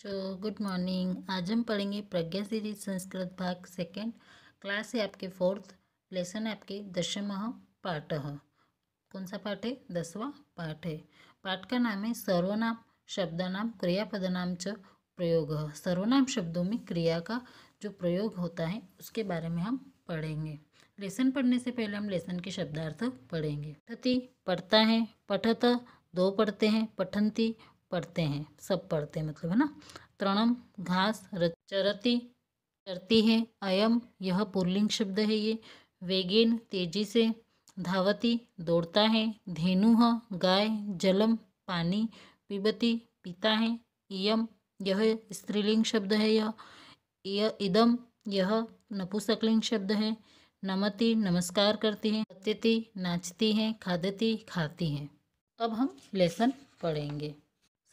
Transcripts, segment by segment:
बच्चों good morning आज हम पढ़ेंगे प्रज्ञा सीरीज संस्कृत भाग सेकंड क्लास है आपके फोर्थ लेसन है आपके दशम पाठ कौन सा पाठ है दसवा पाठ है पाठ का नाम है सर्वनाम शब्दनाम नाम च प्रयोग सर्वनाम शब्दों में क्रिया का जो प्रयोग होता है उसके बारे में हम पढ़ेंगे लेसन पढ़ने से पहले हम लेसन के शब्दार्थ पढ़ेंगे पठती पढ़ता है पठत दो पढ़ते हैं पठंती पढ़ते हैं सब पढ़ते हैं मतलब है ना तृणम घास चरती चरती है अयम यह पुल्लिंग शब्द है ये वेगेन तेजी से धावती दौड़ता है धेनु गाय जलम पानी पिबती पीता है इयम यह स्त्रीलिंग शब्द है यह इदम यह नपुसकलिंग शब्द है नमति नमस्कार करती है पत्यति नाचती है खादती खाती है अब हम लेसन पढ़ेंगे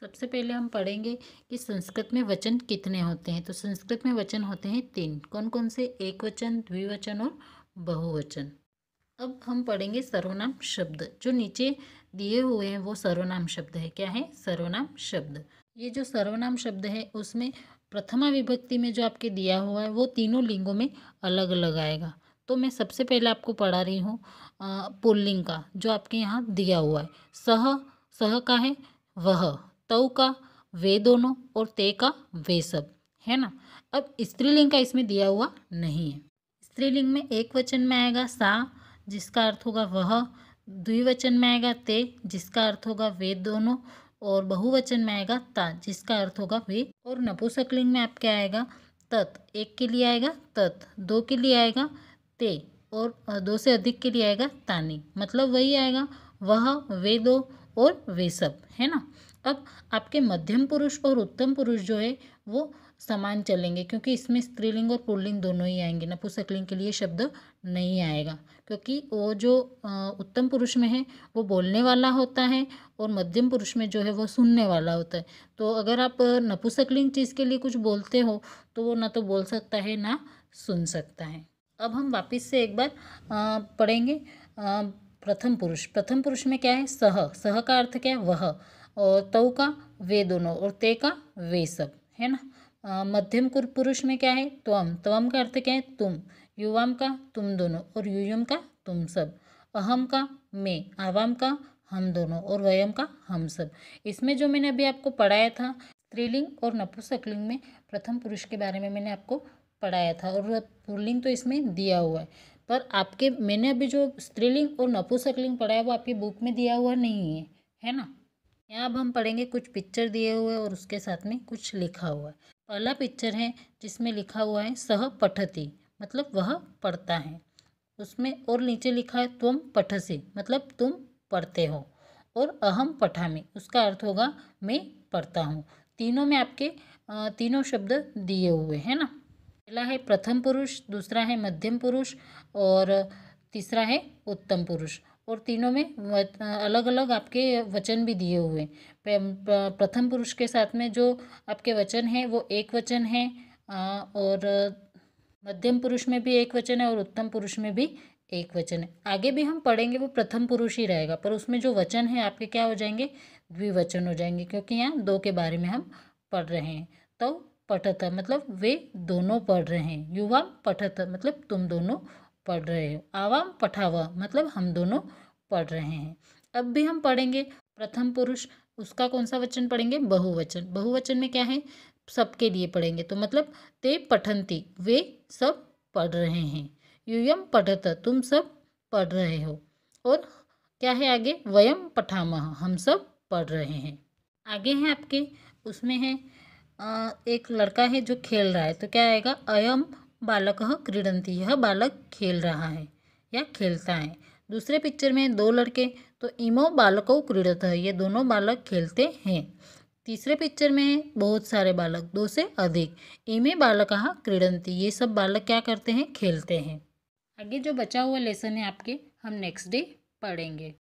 सबसे पहले हम पढ़ेंगे कि संस्कृत में वचन कितने होते हैं तो संस्कृत में वचन होते हैं तीन कौन कौन से एक वचन द्विवचन और बहुवचन अब हम पढ़ेंगे सर्वनाम शब्द जो नीचे दिए हुए हैं वो सर्वनाम शब्द है क्या है सर्वनाम शब्द ये जो सर्वनाम शब्द है उसमें प्रथमा विभक्ति में जो आपके दिया हुआ है वो तीनों लिंगों में अलग अलग आएगा तो मैं सबसे पहले आपको पढ़ा रही हूँ पुल्लिंग का जो आपके यहाँ दिया हुआ है सह सह का है वह तव का वे दोनों और ते का वे सब है ना अब स्त्रीलिंग का इसमें दिया हुआ नहीं है स्त्रीलिंग में एक वचन में आएगा सा जिसका अर्थ होगा वह द्विवचन में आएगा ते जिसका अर्थ होगा वे दोनों और बहुवचन में आएगा ता जिसका अर्थ होगा वे और नपुसकलिंग में आपके आएगा तत् एक के लिए आएगा तत् दो के लिए आएगा ते और दो से अधिक के लिए आएगा तानी मतलब वही आएगा वह वे दो और वे सब है ना अब आपके मध्यम पुरुष और उत्तम पुरुष जो है वो समान चलेंगे क्योंकि इसमें स्त्रीलिंग और पुल्लिंग दोनों ही आएंगे नपुंसकलिंग के लिए शब्द नहीं आएगा क्योंकि वो जो उत्तम पुरुष में है वो बोलने वाला होता है और मध्यम पुरुष में जो है वो सुनने वाला होता है तो अगर आप नपुंसकलिंग चीज़ के लिए कुछ बोलते हो तो वो ना तो बोल सकता है ना सुन सकता है अब हम वापस से एक बार पढ़ेंगे प्रथम पुरुष प्रथम पुरुष में क्या है सह सह का अर्थ क्या है वह और तऊ का वे दोनों और ते का वे सब है ना मध्यम पुरुष में क्या है त्वम त्वम का अर्थ क्या है तुम युवाम का तुम दोनों और युयम का तुम सब अहम का मैं आवाम का हम दोनों और वयम का हम सब इसमें जो मैंने अभी आपको पढ़ाया था स्त्रीलिंग और नपुसकलिंग में प्रथम पुरुष के बारे में मैंने आपको पढ़ाया था और पुल्लिंग तो इसमें दिया हुआ है पर आपके मैंने अभी जो स्त्रीलिंग और नपुसकलिंग पढ़ाया वो आपकी बुक में दिया हुआ नहीं है है ना यहाँ अब हम पढ़ेंगे कुछ पिक्चर दिए हुए और उसके साथ में कुछ लिखा हुआ है पहला पिक्चर है जिसमें लिखा हुआ है सह पठती मतलब वह पढ़ता है उसमें और नीचे लिखा है तुम पठसी मतलब तुम पढ़ते हो और अहम पठामी उसका अर्थ होगा मैं पढ़ता हूँ तीनों में आपके तीनों शब्द दिए हुए हैं ना पहला है प्रथम पुरुष दूसरा है मध्यम पुरुष और तीसरा है उत्तम पुरुष और तीनों में अलग अलग आपके वचन भी दिए हुए प्रथम पुरुष के साथ में जो आपके वचन हैं वो एक वचन है और मध्यम पुरुष में भी एक वचन है और उत्तम पुरुष में भी एक वचन है आगे भी हम पढ़ेंगे वो प्रथम पुरुष ही रहेगा पर उसमें जो वचन है आपके क्या हो जाएंगे द्विवचन हो जाएंगे क्योंकि यहाँ दो के बारे में हम पढ़ रहे हैं तो पठत मतलब वे दोनों पढ़ रहे हैं युवा पठत मतलब तुम दोनों पढ़ रहे हो आवाम पठावा मतलब हम दोनों पढ़ रहे हैं अब भी हम पढ़ेंगे प्रथम पुरुष उसका कौन सा वचन पढ़ेंगे बहुवचन बहुवचन में क्या है सबके लिए पढ़ेंगे तो मतलब ते पठंती वे सब पढ़ रहे हैं यूयम पठत तुम सब पढ़ रहे हो और क्या है आगे वयम पठाम हम सब पढ़ रहे हैं आगे हैं आपके उसमें है एक लड़का है जो खेल रहा है तो क्या आएगा अयम बालक क्रीडंती यह बालक खेल रहा है या खेलता है दूसरे पिक्चर में दो लड़के तो इमो बालकों क्रीडत है ये दोनों बालक खेलते हैं तीसरे पिक्चर में बहुत सारे बालक दो से अधिक इमे बालक क्रीडंती ये सब बालक क्या करते हैं खेलते हैं आगे जो बचा हुआ लेसन है आपके हम नेक्स्ट डे पढ़ेंगे